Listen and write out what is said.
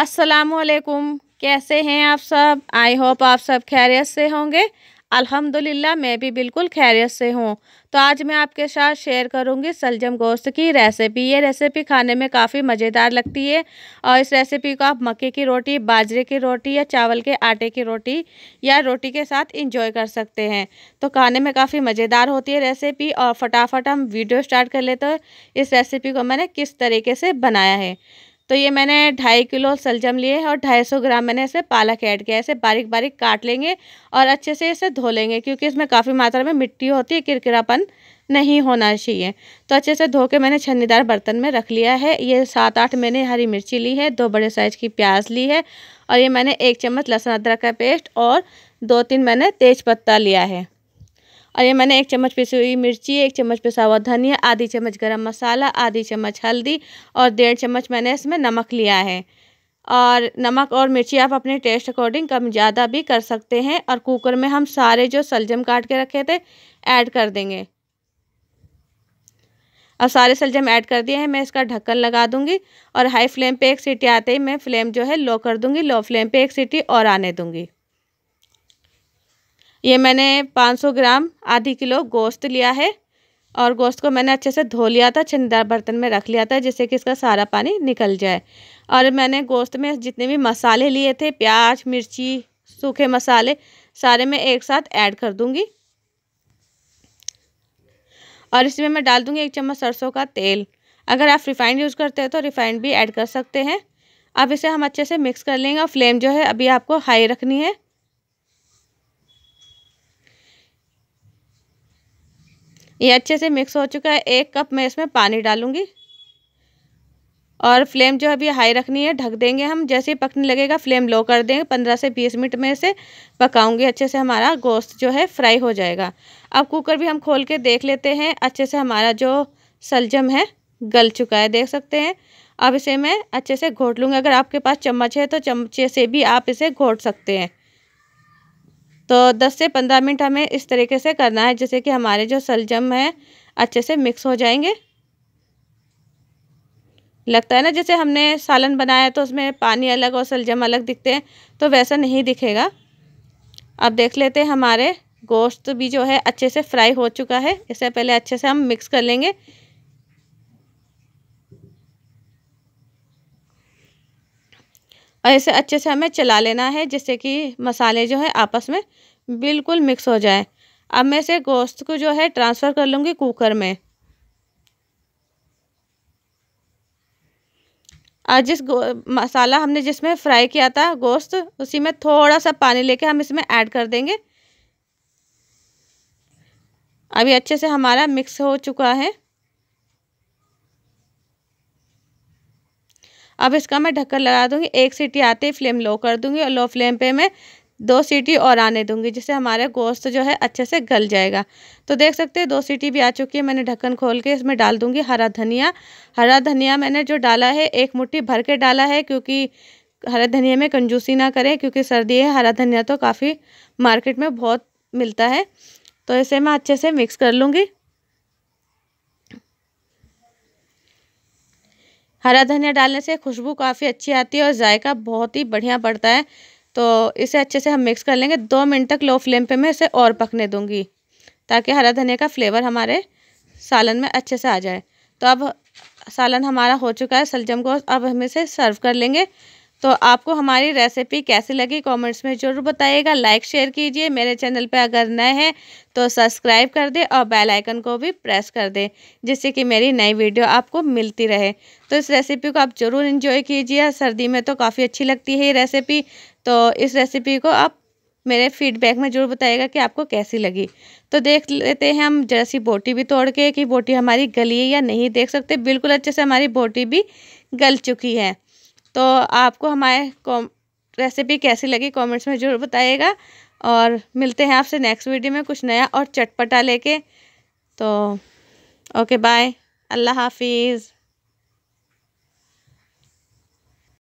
असलकुम कैसे हैं आप सब आई होप आप सब खैरियत से होंगे अल्हम्दुलिल्लाह मैं भी बिल्कुल खैरियत से हूँ तो आज मैं आपके साथ शेयर करूँगी सलजम गोश्त की रेसिपी ये रेसिपी खाने में काफ़ी मज़ेदार लगती है और इस रेसिपी को आप मक्के की रोटी बाजरे की रोटी या चावल के आटे की रोटी या रोटी के साथ इंजॉय कर सकते हैं तो खाने में काफ़ी मज़ेदार होती है रेसिपी और फटाफट हम वीडियो स्टार्ट कर लेते हैं इस रेसिपी को मैंने किस तरीके से बनाया है तो ये मैंने ढाई किलो सलजम लिए है और ढाई सौ ग्राम मैंने इसे पालक ऐड किया है इसे बारीक बारीक काट लेंगे और अच्छे से इसे धो लेंगे क्योंकि इसमें काफ़ी मात्रा में मिट्टी होती है किरकिरापन नहीं होना चाहिए तो अच्छे से धो के मैंने छन्नीदार बर्तन में रख लिया है ये सात आठ मैंने हरी मिर्ची ली है दो बड़े साइज़ की प्याज ली है और ये मैंने एक चम्मच लहसुन अदरक का पेस्ट और दो तीन मैंने तेज़पत्ता लिया है और ये मैंने एक चम्मच पिसी हुई मिर्ची एक चम्मच पिसा हुआ धनिया आधी चम्मच गरम मसाला आधी चम्मच हल्दी और डेढ़ चम्मच मैंने इसमें नमक लिया है और नमक और मिर्ची आप अपने टेस्ट अकॉर्डिंग कम ज़्यादा भी कर सकते हैं और कुकर में हम सारे जो सलजम काट के रखे थे ऐड कर देंगे अब सारे सलजम ऐड कर दिए हैं मैं इसका ढक्कन लगा दूंगी और हाई फ्लेम पे एक सीटी आते ही मैं फ्लेम जो है लो कर दूंगी लो फ्लेम पे एक सीटी और आने दूंगी ये मैंने पाँच सौ ग्राम आधी किलो गोश्त लिया है और गोश्त को मैंने अच्छे से धो लिया था छंदार बर्तन में रख लिया था जिससे कि इसका सारा पानी निकल जाए और मैंने गोश्त में जितने भी मसाले लिए थे प्याज मिर्ची सूखे मसाले सारे मैं एक साथ ऐड कर दूंगी और इसमें मैं डाल दूंगी एक चम्मच सरसों का तेल अगर आप रिफ़ाइंड यूज़ करते हैं तो रिफ़ाइंड भी ऐड कर सकते हैं अब इसे हम अच्छे से मिक्स कर लेंगे और फ्लेम जो है अभी आपको हाई रखनी है ये अच्छे से मिक्स हो चुका है एक कप मैं इसमें पानी डालूँगी और फ्लेम जो अभी हाई रखनी है ढक देंगे हम जैसे ही पकने लगेगा फ्लेम लो कर देंगे पंद्रह से बीस मिनट में इसे पकाऊंगी अच्छे से हमारा गोश्त जो है फ्राई हो जाएगा अब कुकर भी हम खोल के देख लेते हैं अच्छे से हमारा जो सलजम है गल चुका है देख सकते हैं अब इसे मैं अच्छे से घोट लूँगी अगर आपके पास चम्मच है तो चमचे से भी आप इसे घोट सकते हैं तो दस से पंद्रह मिनट हमें इस तरीके से करना है जैसे कि हमारे जो सलजम है अच्छे से मिक्स हो जाएंगे लगता है ना जैसे हमने सालन बनाया तो उसमें पानी अलग और सलजम अलग दिखते हैं तो वैसा नहीं दिखेगा अब देख लेते हैं हमारे गोश्त भी जो है अच्छे से फ्राई हो चुका है इससे पहले अच्छे से हम मिक्स कर लेंगे और इसे अच्छे से हमें चला लेना है जिससे कि मसाले जो है आपस में बिल्कुल मिक्स हो जाए अब मैं इसे गोश्त को जो है ट्रांसफ़र कर लूँगी कुकर में और जिस मसाला हमने जिसमें फ्राई किया था गोश्त उसी में थोड़ा सा पानी लेके हम इसमें ऐड कर देंगे अभी अच्छे से हमारा मिक्स हो चुका है अब इसका मैं ढक्कन लगा दूँगी एक सीटी आते ही फ्लेम लो कर दूँगी और लो फ्लेम पे मैं दो सीटी और आने दूंगी जिससे हमारा गोश्त जो है अच्छे से गल जाएगा तो देख सकते हैं दो सीटी भी आ चुकी है मैंने ढक्कन खोल के इसमें डाल दूंगी हरा धनिया हरा धनिया मैंने जो डाला है एक मुट्ठी भर के डाला है क्योंकि हरा धनिया में कंजूसी ना करें क्योंकि सर्दी है हरा धनिया तो काफ़ी मार्केट में बहुत मिलता है तो इसे मैं अच्छे से मिक्स कर लूँगी हरा धनिया डालने से खुशबू काफ़ी अच्छी आती है और जायका बहुत ही बढ़िया पड़ता है तो इसे अच्छे से हम मिक्स कर लेंगे दो मिनट तक लो फ्लेम पे मैं इसे और पकने दूंगी ताकि हरा धनिया का फ्लेवर हमारे सालन में अच्छे से आ जाए तो अब सालन हमारा हो चुका है सलजम को अब हम इसे सर्व कर लेंगे तो आपको हमारी रेसिपी कैसी लगी कमेंट्स में ज़रूर बताइएगा लाइक शेयर कीजिए मेरे चैनल पर अगर नए हैं तो सब्सक्राइब कर दें और बेल आइकन को भी प्रेस कर दें जिससे कि मेरी नई वीडियो आपको मिलती रहे तो इस रेसिपी को आप ज़रूर इन्जॉय कीजिए सर्दी में तो काफ़ी अच्छी लगती है ये रेसिपी तो इस रेसिपी को आप मेरे फीडबैक में जरूर बताइएगा कि आपको कैसी लगी तो देख लेते हैं हम जैसी बोटी भी तोड़ के कि बोटी हमारी गली है या नहीं देख सकते बिल्कुल अच्छे से हमारी बोटी भी गल चुकी है तो आपको हमारे रेसिपी कैसी लगी कमेंट्स में ज़रूर बताइएगा और मिलते हैं आपसे नेक्स्ट वीडियो में कुछ नया और चटपटा लेके तो ओके बाय अल्लाह हाफिज़